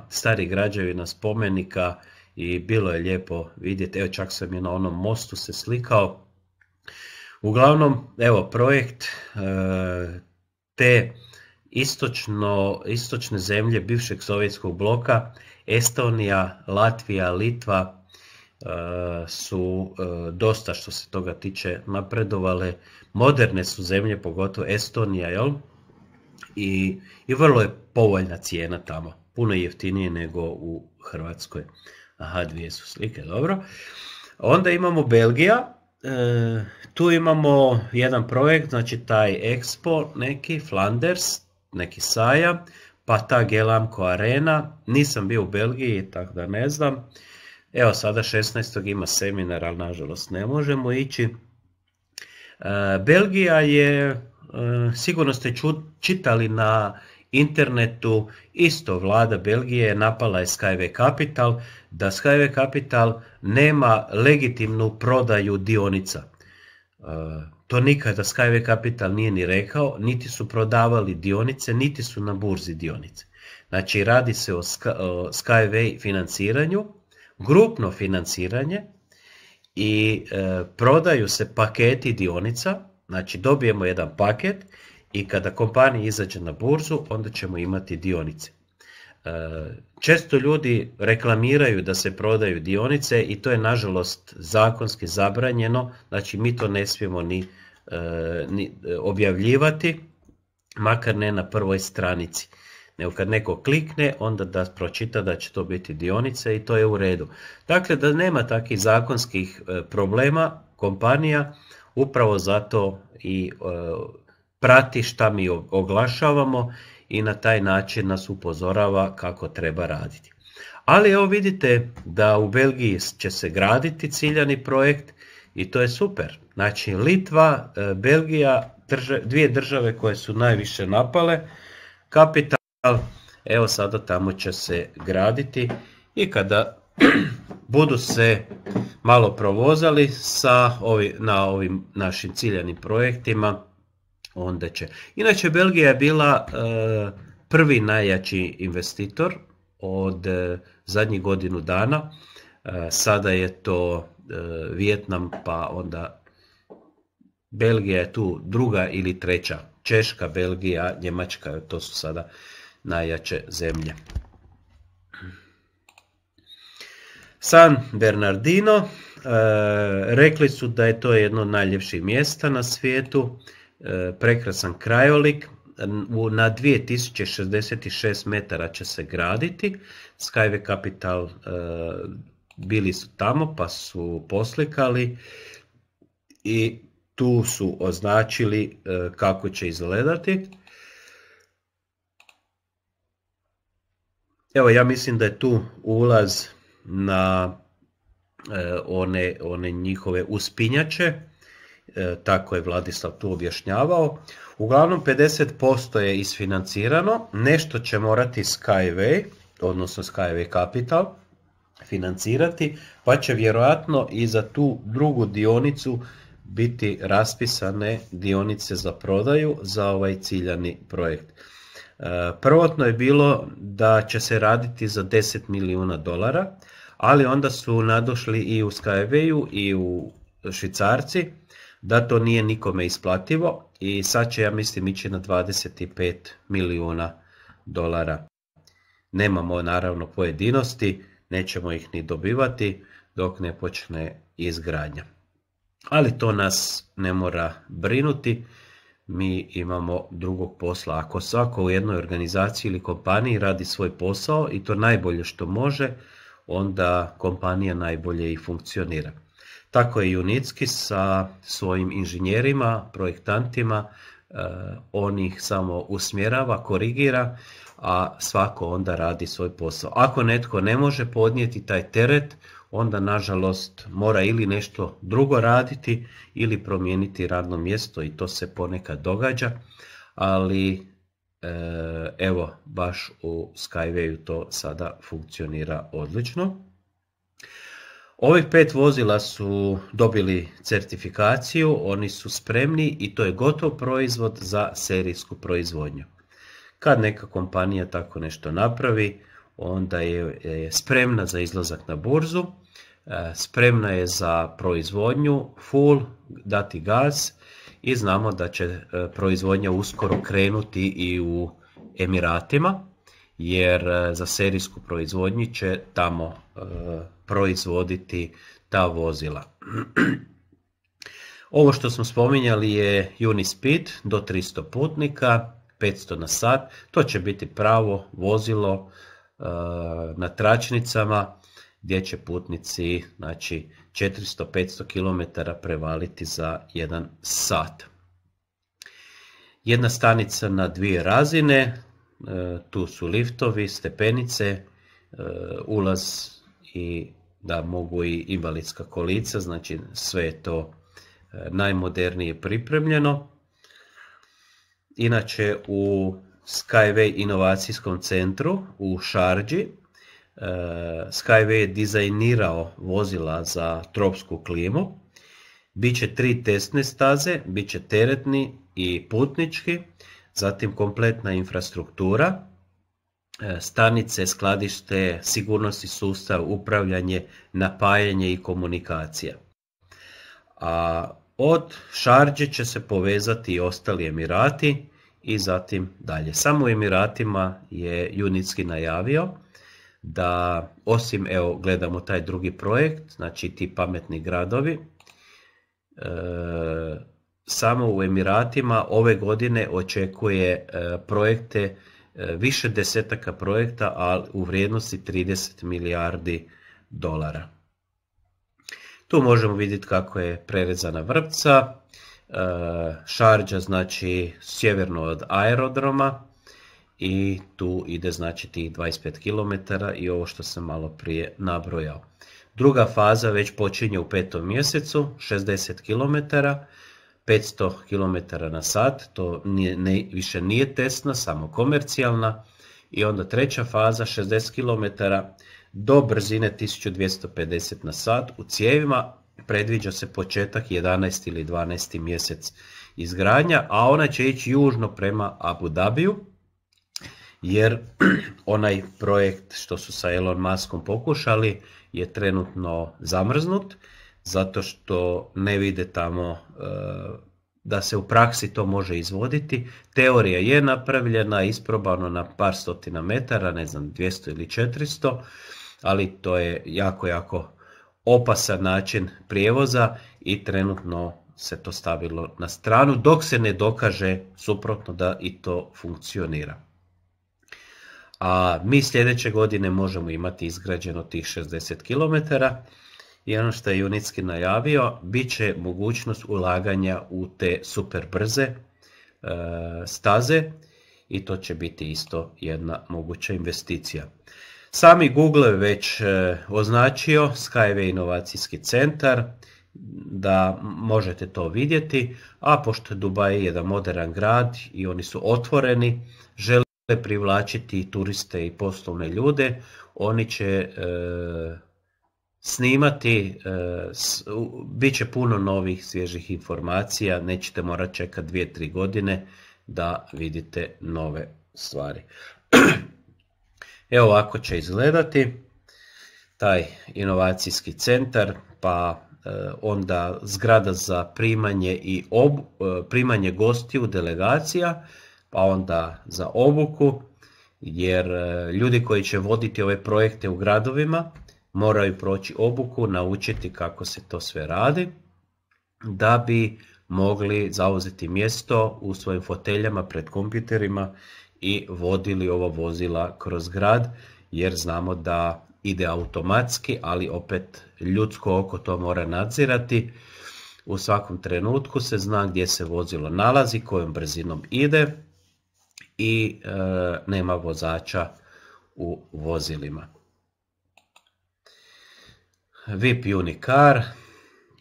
starih građevina spomenika i bilo je lijepo vidjeti, evo čak sam je na onom mostu se slikao. Uglavnom, evo projekt e, te istočno, istočne zemlje bivšeg sovjetskog bloka Estonija, Latvija, Litva e, su e, dosta što se toga tiče napredovale. Moderne su zemlje, pogotovo Estonija, jel? I, vrlo je povoljna cijena tamo. Puno jeftinije nego u Hrvatskoj. Aha, dvije su slike, dobro. Onda imamo Belgija, e, tu imamo jedan projekt, znači taj Expo neki, Flanders, neki Saja, pa ta Gelamko Arena, nisam bio u Belgiji, tako da ne znam. Evo sada 16. ima seminar, ali nažalost ne možemo ići. E, Belgija je, e, sigurno ste čitali na internetu, isto vlada Belgije napala je Skyway Capital, da Skyway Capital nema legitimnu prodaju dionica. E, to nikada Skyway Capital nije ni rekao, niti su prodavali dionice, niti su na burzi dionice. Znači radi se o Skyway financiranju, grupno financiranje i e, prodaju se paketi dionica, znači dobijemo jedan paket i kada kompanija izađe na burzu onda ćemo imati dionice. E, često ljudi reklamiraju da se prodaju dionice i to je nažalost zakonski zabranjeno, znači mi to ne smijemo ni, e, e, objavljivati, makar ne na prvoj stranici. Nego kad neko klikne, onda da pročita da će to biti dionice i to je u redu. Dakle, da nema takih zakonskih problema kompanija, upravo zato i prati šta mi oglašavamo i na taj način nas upozorava kako treba raditi. Ali evo vidite da u Belgiji će se graditi ciljani projekt i to je super. Znači Litva, e, Belgija, dvije države koje su najviše napale, kapital, evo sada tamo će se graditi i kada budu se malo provozali sa na ovim našim ciljanim projektima, onda će. Inače, Belgija je bila e, prvi najjači investitor od e, zadnjih godinu dana. E, sada je to Vjetnam, pa onda Belgija je tu druga ili treća. Češka, Belgija, Njemačka, to su sada najjače zemlje. San Bernardino, rekli su da je to jedno od najljepših mjesta na svijetu. E, prekrasan krajolik, na 2066 metara će se graditi, Skyway Capital e, bili su tamo pa su poslikali i tu su označili e, kako će izgledati. Evo ja mislim da je tu ulaz na one, one njihove uspinjače E, tako je Vladislav tu objašnjavao. Uglavnom 50% je isfinancirano, nešto će morati Skyway, odnosno Skyway Capital, financirati, pa će vjerojatno i za tu drugu dionicu biti raspisane dionice za prodaju za ovaj ciljani projekt. E, prvotno je bilo da će se raditi za 10 milijuna dolara, ali onda su nadošli i u Skyway-u i u Švicarci, da to nije nikome isplativo i sad će ja mislim ići na 25 milijuna dolara. Nemamo naravno pojedinosti, nećemo ih ni dobivati dok ne počne izgradnja. Ali to nas ne mora brinuti, mi imamo drugog posla. Ako svako u jednoj organizaciji ili kompaniji radi svoj posao i to najbolje što može, onda kompanija najbolje i funkcionira. Tako je Junicki sa svojim inženjerima, projektantima, e, on ih samo usmjerava, korigira, a svako onda radi svoj posao. Ako netko ne može podnijeti taj teret, onda nažalost mora ili nešto drugo raditi ili promijeniti radno mjesto i to se ponekad događa, ali e, evo baš u Skywayu to sada funkcionira odlično. Ovih pet vozila su dobili certifikaciju, oni su spremni i to je gotov proizvod za serijsku proizvodnju. Kad neka kompanija tako nešto napravi, onda je, spremna za izlazak na burzu, e, spremna je za proizvodnju, full, dati gaz i znamo da će e, proizvodnja uskoro krenuti i u Emiratima jer e, za serijsku proizvodnju će tamo e, proizvoditi ta vozila. Ovo što smo spominjali je Unispeed do 300 putnika, 500 na sat, to će biti pravo vozilo e, na tračnicama gdje će putnici znači 400-500 km prevaliti za 1 sat. Jedna stanica na dvije razine, E, tu su liftovi, stepenice, e, ulaz i da mogu i invalidska kolica, znači sve je to e, najmodernije pripremljeno. Inače u Skyway inovacijskom centru u Šarđi Skyway je dizajnirao vozila za tropsku klimu. Biće tri testne staze, bit će teretni i putnički zatim kompletna infrastruktura, e, stanice, skladište, sigurnosni sustav, upravljanje, napajanje i komunikacija. A od Šarđe će se povezati i ostali Emirati i zatim dalje. Samo u Emiratima je Junitski najavio da osim, evo gledamo taj drugi projekt, znači ti pametni gradovi, e, samo u Emiratima ove godine očekuje e, projekte, e, više desetaka projekta, ali u vrijednosti 30 milijardi dolara. Tu možemo vidjeti kako je prerezana vrpca, e, Šarđa znači sjeverno od aerodroma i tu ide znači tih 25 km i ovo što sam malo prije nabrojao. Druga faza već počinje u petom mjesecu, 60 km, 500 km na sat, to nije, ne, više nije testna, samo komercijalna. I onda treća faza 60 km do brzine 1250 na sat u cijevima predviđa se početak 11. ili 12. mjesec izgradnja, a ona će ići južno prema Abu Dhabiju, jer onaj projekt što su sa Elon Muskom pokušali je trenutno zamrznut zato što ne vide tamo e, da se u praksi to može izvoditi. Teorija je napravljena, isprobano na par stotina metara, ne znam 200 ili 400, ali to je jako, jako opasan način prijevoza i trenutno se to stavilo na stranu dok se ne dokaže suprotno da i to funkcionira. A mi sljedeće godine možemo imati izgrađeno tih 60 km i ono što je Junicki najavio, bit će mogućnost ulaganja u te super brze e, staze i to će biti isto jedna moguća investicija. Sami Google je već e, označio Skyway inovacijski centar da možete to vidjeti, a pošto Dubaj jedan moderan grad i oni su otvoreni, žele privlačiti turiste i poslovne ljude, oni će e, snimati, e, bit će puno novih svježih informacija, nećete morati čekati dvije, tri godine da vidite nove stvari. Evo ovako će izgledati taj inovacijski centar, pa e, onda zgrada za primanje i e, primanje gostiju delegacija, pa onda za obuku, jer ljudi koji će voditi ove projekte u gradovima, moraju proći obuku, naučiti kako se to sve radi, da bi mogli zauzeti mjesto u svojim foteljama pred kompjuterima i vodili ova vozila kroz grad, jer znamo da ide automatski, ali opet ljudsko oko to mora nadzirati. U svakom trenutku se zna gdje se vozilo nalazi, kojom brzinom ide i e, nema vozača u vozilima. VIP Unicar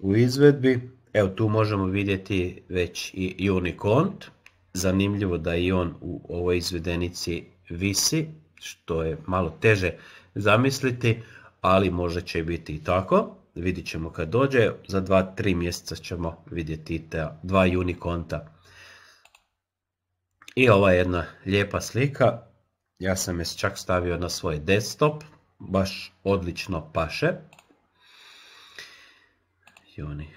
u izvedbi. Evo tu možemo vidjeti već i Unicont. Zanimljivo da i on u ovoj izvedenici visi, što je malo teže zamisliti, ali možda će biti i tako. Vidjet ćemo kad dođe, za 2-3 mjeseca ćemo vidjeti ta dva Uniconta. I ova jedna lijepa slika, ja sam je čak stavio na svoj desktop, baš odlično paše oni.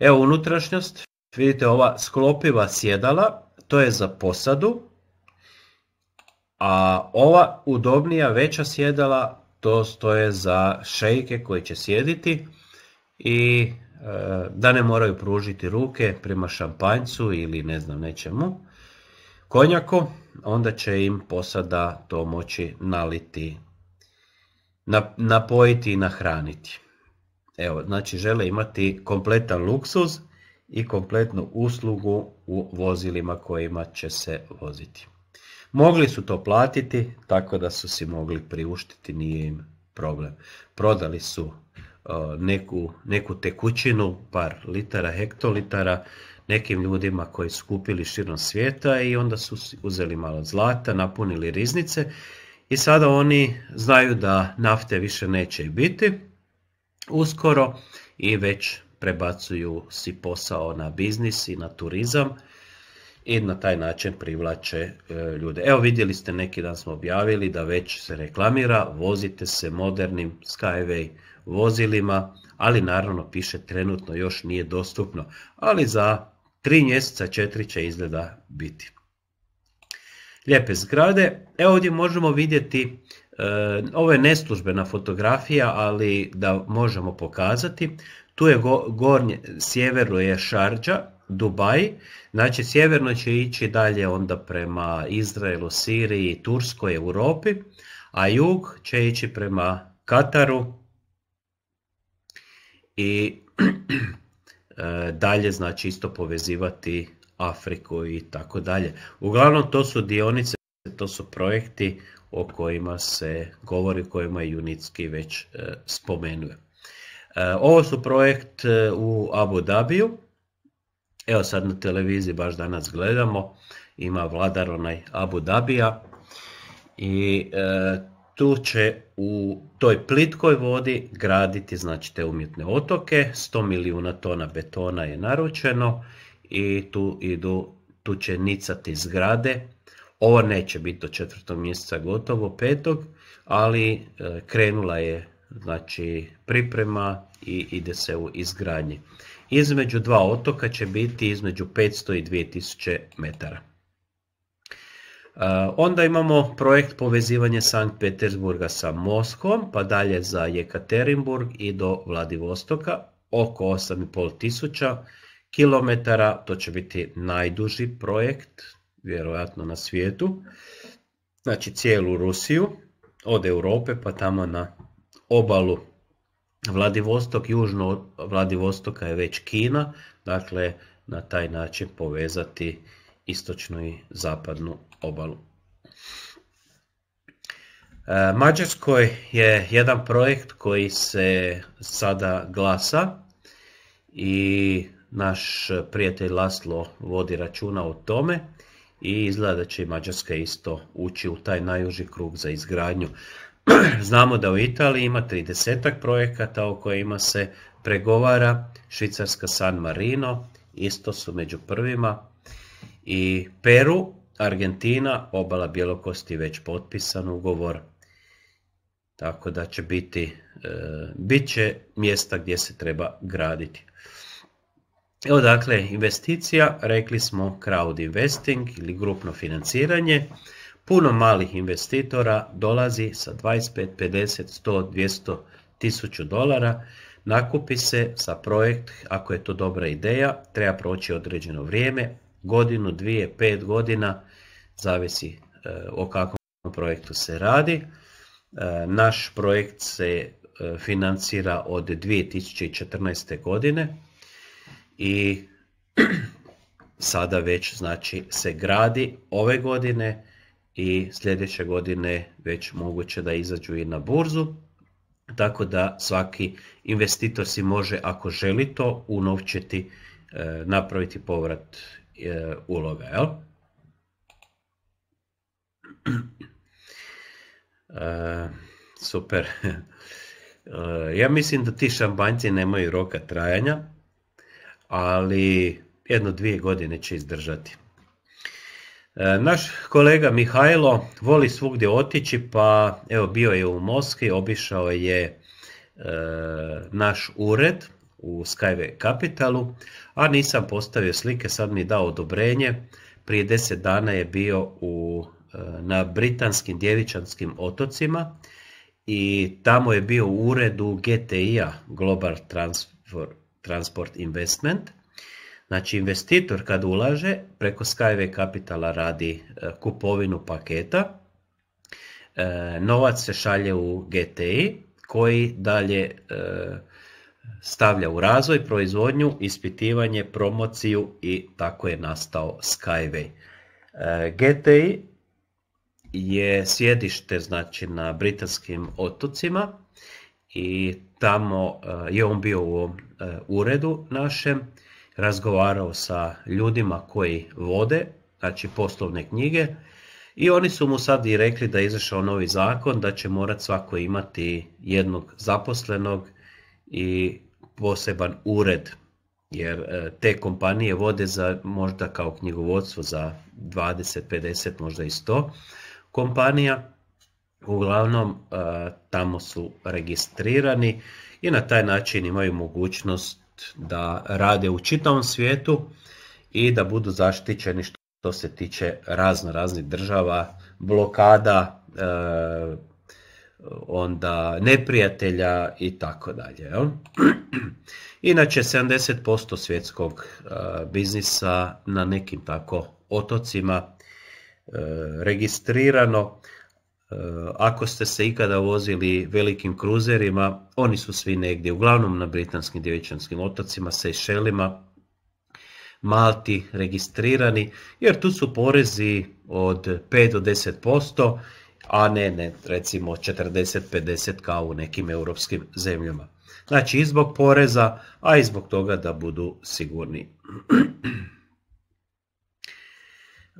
Evo unutrašnjost, vidite ova sklopiva sjedala, to je za posadu, a ova udobnija veća sjedala, to stoje za šejke koji će sjediti i e, da ne moraju pružiti ruke prema šampanjcu ili ne znam nečemu konjako, onda će im posada to moći naliti, napojiti i nahraniti. Evo, znači žele imati kompletan luksuz i kompletnu uslugu u vozilima kojima će se voziti. Mogli su to platiti, tako da su si mogli priuštiti, nije im problem. Prodali su e, neku, neku tekućinu, par litara, hektolitara, nekim ljudima koji su kupili širom svijeta i onda su uzeli malo zlata, napunili riznice i sada oni znaju da nafte više neće biti uskoro i već prebacuju si posao na biznis i na turizam i na taj način privlače e, ljude. Evo vidjeli ste, neki dan smo objavili da već se reklamira, vozite se modernim Skyway vozilima, ali naravno piše trenutno još nije dostupno, ali za tri mjeseca, četiri će izgleda biti. Lijepe zgrade, evo ovdje možemo vidjeti Eh, ovo je neslužbena fotografija, ali da možemo pokazati. Tu je gornje, sjeverno je Šarđa, Dubaj, znači sjeverno će ići dalje onda prema Izraelu, Siriji, Turskoj, Europi, a jug će ići prema Kataru i eh, dalje znači isto povezivati Afriku i tako dalje. Uglavnom to su dionice, to su projekti o kojima se govori, kojima je Junitski već e, spomenuje. E, ovo su projekt e, u Abu Dhabiju. Evo sad na televiziji baš danas gledamo, ima vladar onaj Abu Dhabija i tu će u toj plitkoj vodi graditi znači te umjetne otoke, 100 milijuna tona betona je naručeno i tu idu tu će nicati zgrade ovo neće biti do četvrtog mjeseca gotovo, petog, ali e, krenula je znači, priprema i ide se u izgradnje. Između dva otoka će biti između 500 i 2000 metara. E, onda imamo projekt povezivanje Sankt Petersburga sa Moskom, pa dalje za Jekaterinburg i do Vladivostoka, oko 8500 km, to će biti najduži projekt, vjerojatno na svijetu. Znači cijelu Rusiju, od Europe pa tamo na obalu Vladivostok, južno od Vladivostoka je već Kina, dakle na taj način povezati istočnu i zapadnu obalu. E, Mađarskoj je jedan projekt koji se sada glasa i naš prijatelj Laslo vodi računa o tome i izgleda da će i Mađarska isto ući u taj najuži krug za izgradnju. Znamo da u Italiji ima 30 projekata o kojima se pregovara, Švicarska San Marino, isto su među prvima, i Peru, Argentina, obala Bjelokosti već potpisan ugovor, tako da će biti, e, bit će mjesta gdje se treba graditi. Evo dakle, investicija, rekli smo crowd investing ili grupno financiranje. Puno malih investitora dolazi sa 25, 50, 100, 200 tisuću dolara. Nakupi se sa projekt, ako je to dobra ideja, treba proći određeno vrijeme, godinu, dvije, pet godina, zavisi e, o kakvom projektu se radi. E, naš projekt se e, financira od 2014. godine i sada već znači se gradi ove godine i sljedeće godine već moguće da izađu i na burzu. Tako da svaki investitor si može, ako želi to, unovčiti, e, napraviti povrat e, uloga. Jel? E, super. Ja mislim da ti šampanjci nemaju roka trajanja ali jedno dvije godine će izdržati. E, naš kolega Mihajlo voli svugdje otići, pa evo bio je u Moskvi, obišao je e, naš ured u Skyway Capitalu, a nisam postavio slike, sad mi je dao odobrenje. Prije deset dana je bio u, e, na britanskim djevičanskim otocima i tamo je bio u uredu GTI-a, Global Transfer Transport Investment. Znači investitor kad ulaže preko Skyway Capitala radi e, kupovinu paketa, e, novac se šalje u GTI koji dalje e, stavlja u razvoj, proizvodnju, ispitivanje, promociju i tako je nastao Skyway. GTI je sjedište znači na britanskim otocima i tamo je on bio u ovom E, uredu našem, razgovarao sa ljudima koji vode, znači poslovne knjige, i oni su mu sad i rekli da je izašao novi zakon, da će morat svako imati jednog zaposlenog i poseban ured, jer e, te kompanije vode za možda kao knjigovodstvo za 20, 50, možda i 100 kompanija, uglavnom e, tamo su registrirani i na taj način imaju mogućnost da rade u čitavom svijetu i da budu zaštićeni što se tiče razno raznih država, blokada, e, onda neprijatelja i tako dalje. Inače 70% svjetskog e, biznisa na nekim tako otocima registrirano Eh, ako ste se ikada vozili velikim kruzerima, oni su svi negdje, uglavnom na britanskim djevičanskim otocima, Seychellima, Malti registrirani, jer tu su porezi od 5 do 10%, a ne, ne recimo 40-50 kao u nekim europskim zemljama. Znači i zbog poreza, a i zbog toga da budu sigurni.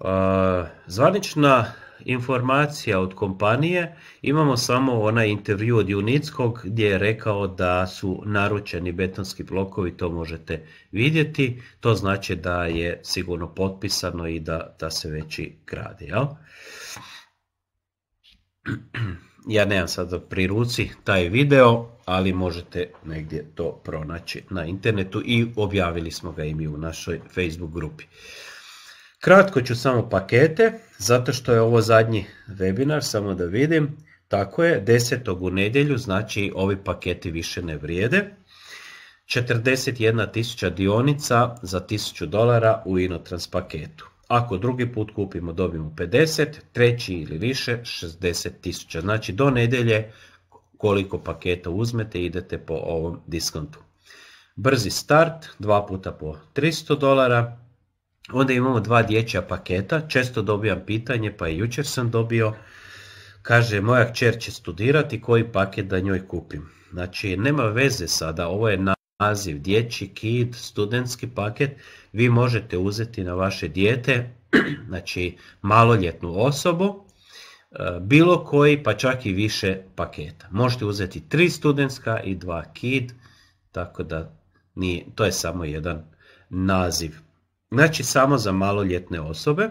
Eh, zvanična informacija od kompanije, imamo samo onaj intervju od Junickog gdje je rekao da su naručeni betonski blokovi, to možete vidjeti, to znači da je sigurno potpisano i da, da se već gradi. Ja nemam sada pri ruci taj video, ali možete negdje to pronaći na internetu i objavili smo ga i mi u našoj Facebook grupi. Kratko ću samo pakete, zato što je ovo zadnji webinar, samo da vidim. Tako je, 10. u nedjelju, znači ovi paketi više ne vrijede. 41.000 dionica za 1000 dolara u Inotrans paketu. Ako drugi put kupimo dobijemo 50, treći ili više 60.000. Znači do nedjelje koliko paketa uzmete idete po ovom diskontu. Brzi start, dva puta po 300 dolara, Onda imamo dva dječja paketa, često dobijam pitanje, pa i jučer sam dobio. Kaže, moja kćer će studirati, koji paket da njoj kupim? Znači, nema veze sada, ovo je naziv dječji kid, studentski paket, vi možete uzeti na vaše dijete, znači maloljetnu osobu, e, bilo koji, pa čak i više paketa. Možete uzeti tri studentska i dva kid, tako da nije, to je samo jedan naziv Znači samo za maloljetne osobe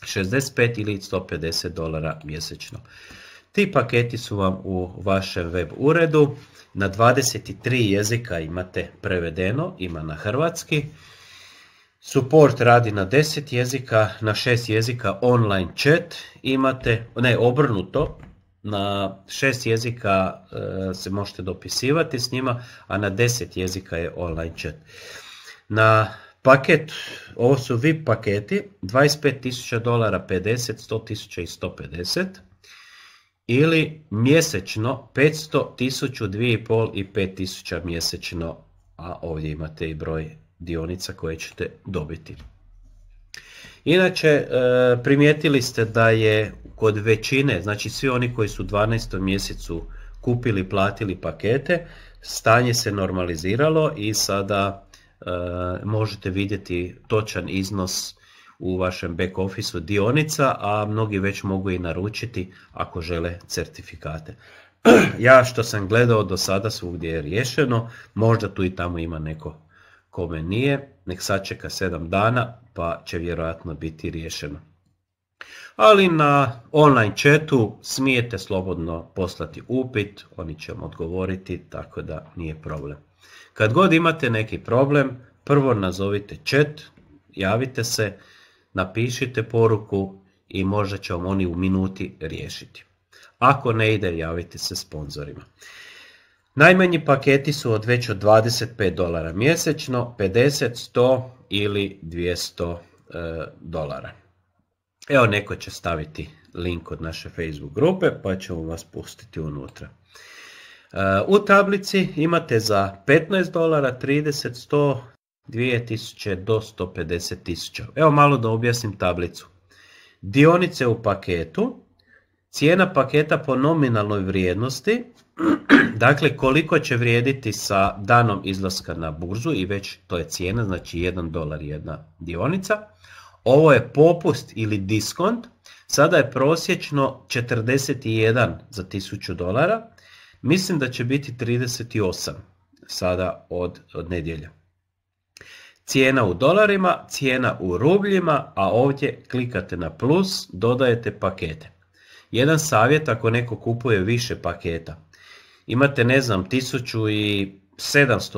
65 ili 150 dolara mjesečno. Ti paketi su vam u vašem web uredu. Na 23 jezika imate prevedeno, ima na hrvatski. Support radi na 10 jezika, na 6 jezika online chat imate, ne obrnuto, na 6 jezika e, se možete dopisivati s njima, a na 10 jezika je online chat. Na paket, ovo su VIP paketi, 25.000 dolara 50, 100.000 i 150 ili mjesečno 500, 1000, 2,5 i 5000 mjesečno, a ovdje imate i broj dionica koje ćete dobiti. Inače, e, primijetili ste da je kod većine, znači svi oni koji su 12. mjesecu kupili, platili pakete, stanje se normaliziralo i sada E, možete vidjeti točan iznos u vašem back officeu dionica, a mnogi već mogu i naručiti ako žele certifikate. Ja što sam gledao do sada svugdje je riješeno, možda tu i tamo ima neko kome nije, nek sačeka 7 dana pa će vjerojatno biti riješeno. Ali na online chatu smijete slobodno poslati upit, oni će vam odgovoriti, tako da nije problem. Kad god imate neki problem, prvo nazovite chat, javite se, napišite poruku i možda će vam oni u minuti riješiti. Ako ne ide, javite se sponzorima. Najmanji paketi su od već od 25 dolara mjesečno, 50, 100 ili 200 e, dolara. Evo neko će staviti link od naše Facebook grupe pa ćemo vas pustiti unutra. U tablici imate za 15 dolara 30, 100, 2000 do 150 tisuća. Evo malo da objasnim tablicu. Dionice u paketu, cijena paketa po nominalnoj vrijednosti, dakle koliko će vrijediti sa danom izlaska na burzu i već to je cijena, znači 1 dolar jedna dionica. Ovo je popust ili diskont, sada je prosječno 41 za 1000 dolara, Mislim da će biti 38 sada od, od Cijena u dolarima, cijena u rubljima, a ovdje klikate na plus, dodajete pakete. Jedan savjet ako neko kupuje više paketa. Imate, ne znam, 1700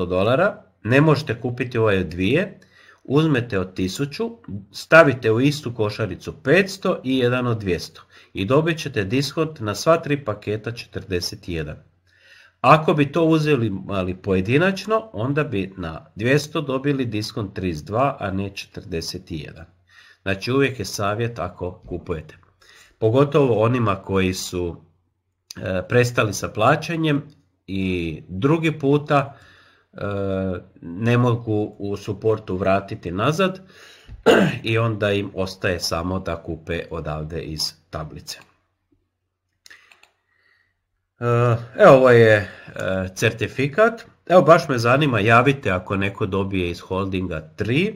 dolara, ne možete kupiti ove dvije, uzmete od 1000, stavite u istu košaricu 500 i jedan od 200 i dobit ćete diskont na sva tri paketa 41. Ako bi to uzeli ali pojedinačno, onda bi na 200 dobili diskont 32, a ne 41. Znači uvijek je savjet ako kupujete. Pogotovo onima koji su e, prestali sa plaćanjem i drugi puta e, ne mogu u suportu vratiti nazad i onda im ostaje samo da kupe odavde iz tablice. Eh, evo ovo ovaj je eh, certifikat. Evo baš me zanima, javite ako neko dobije iz holdinga 3,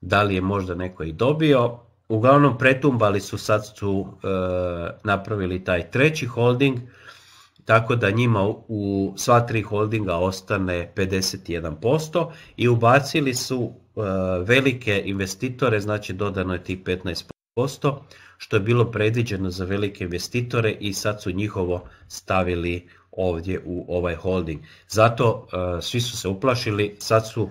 da li je možda neko i dobio. Uglavnom pretumbali su, sad su eh, napravili taj treći holding, tako da njima u sva tri holdinga ostane 51% i ubacili su velike investitore, znači dodano je tih 15% posto što je bilo predviđeno za velike investitore i sad su njihovo stavili ovdje u ovaj holding. Zato e, svi su se uplašili, sad su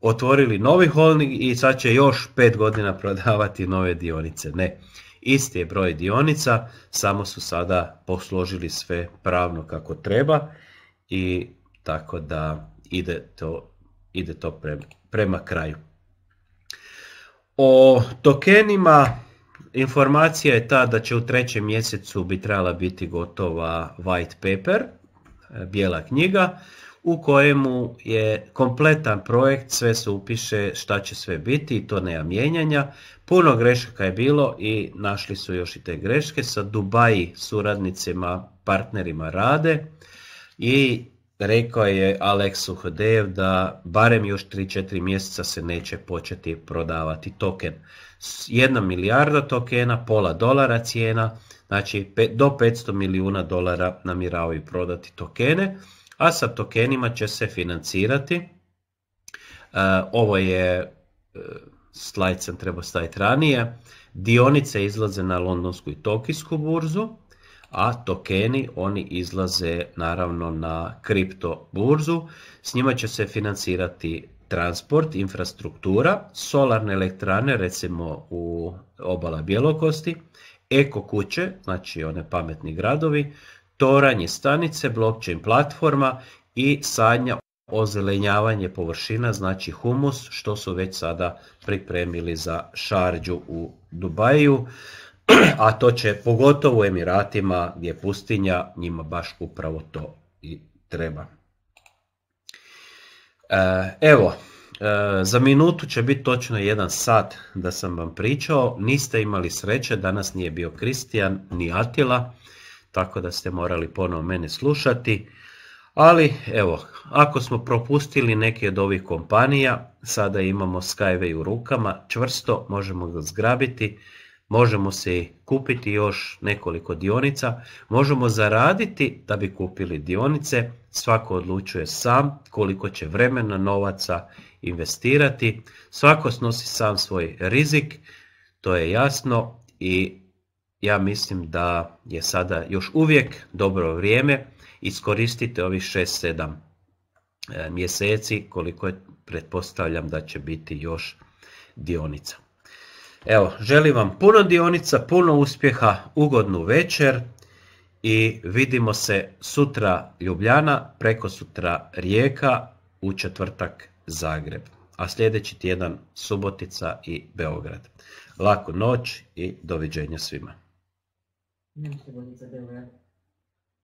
otvorili novi holding i sad će još 5 godina prodavati nove dionice. Ne, isti je broj dionica, samo su sada posložili sve pravno kako treba i tako da ide to, ide to prema kraju. O tokenima Informacija je ta da će u trećem mjesecu bi trebala biti gotova white paper, e, bijela knjiga, u kojemu je kompletan projekt, sve se upiše šta će sve biti i to nema mijenjanja. Puno grešaka je bilo i našli su još i te greške sa Dubaji suradnicima, partnerima rade i rekao je Alex Hodejev da barem još 3-4 mjeseca se neće početi prodavati token jedna milijarda tokena, pola dolara cijena, znači do 500 milijuna dolara namiravaju prodati tokene, a sa tokenima će se financirati. E, ovo je, e, slajd sam trebao staviti ranije, dionice izlaze na londonsku i tokijsku burzu, a tokeni oni izlaze naravno na kripto burzu, s njima će se financirati transport, infrastruktura, solarne elektrane, recimo u obala Bjelokosti, eko kuće, znači one pametni gradovi, toranje stanice, blockchain platforma i sadnja ozelenjavanje površina, znači humus, što su već sada pripremili za šarđu u Dubaju, a to će pogotovo u Emiratima gdje je pustinja, njima baš upravo to i treba. E, evo, e, za minutu će biti točno jedan sat da sam vam pričao. Niste imali sreće, danas nije bio Kristijan ni Atila, tako da ste morali ponovo mene slušati. Ali evo, ako smo propustili neke od ovih kompanija, sada imamo Skyway u rukama, čvrsto možemo ga zgrabiti možemo se kupiti još nekoliko dionica, možemo zaraditi da bi kupili dionice, svako odlučuje sam koliko će vremena, novaca investirati, svako snosi sam svoj rizik, to je jasno i ja mislim da je sada još uvijek dobro vrijeme, iskoristite ovih 6-7 e, mjeseci koliko je pretpostavljam da će biti još dionica. Evo, želim vam puno dionica, puno uspjeha, ugodnu večer i vidimo se sutra Ljubljana, preko sutra Rijeka, u četvrtak Zagreb, a sljedeći tjedan Subotica i Beograd. Laku noć i doviđenja svima.